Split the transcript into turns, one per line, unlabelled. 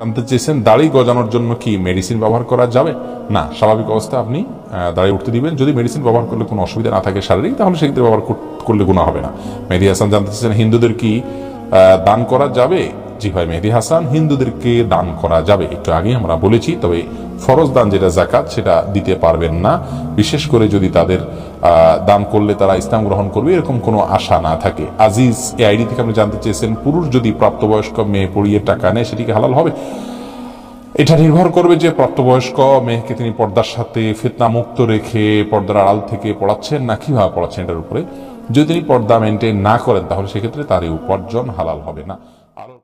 জানতে চেয়েছেন দাড়ি গজানোর জন্য কি মেডিসিন ব্যবহার করা যাবে না স্বাভাবিক অবস্থা আপনি দাঁড়িয়ে উঠতে দিবেন যদি মেডিসিন ব্যবহার করলে কোনো অসুবিধা না থাকে শারীরিক তাহলে সেক্ষেত্রে ব্যবহার করলে গুণা হবে না মেহেদি হাসান জানতে চেয়েছেন হিন্দুদের কি দান করা যাবে জি ভাই মেহদি হাসান হিন্দুদেরকে দান করা যাবে একটু আগে আমরা বলেছি তবে ফরজ দান যেটা জাকাত সেটা দিতে পারবেন না বিশেষ করে যদি তাদের দান করলে তারা ইসলাম গ্রহণ করবে এরকম কোনো আশা না থাকে আজিজ এ আইডি থেকে আপনি জানতে চেয়েছেন পুরুষ যদি প্রাপ্তবয়স্ক মেয়ে পড়িয়ে টাকা নেয় সেটি হালাল হবে এটা নির্ভর করবে যে প্রাপ্তবয়স্ক মেয়েকে তিনি পর্দার সাথে ফেতনা মুক্ত রেখে পর্দার আড়াল থেকে পড়াচ্ছেন না কিভাবে পড়াচ্ছেন এটার উপরে যদি তিনি পর্দা মেনটেন না করেন তাহলে সেক্ষেত্রে তার উপার্জন হালাল হবে না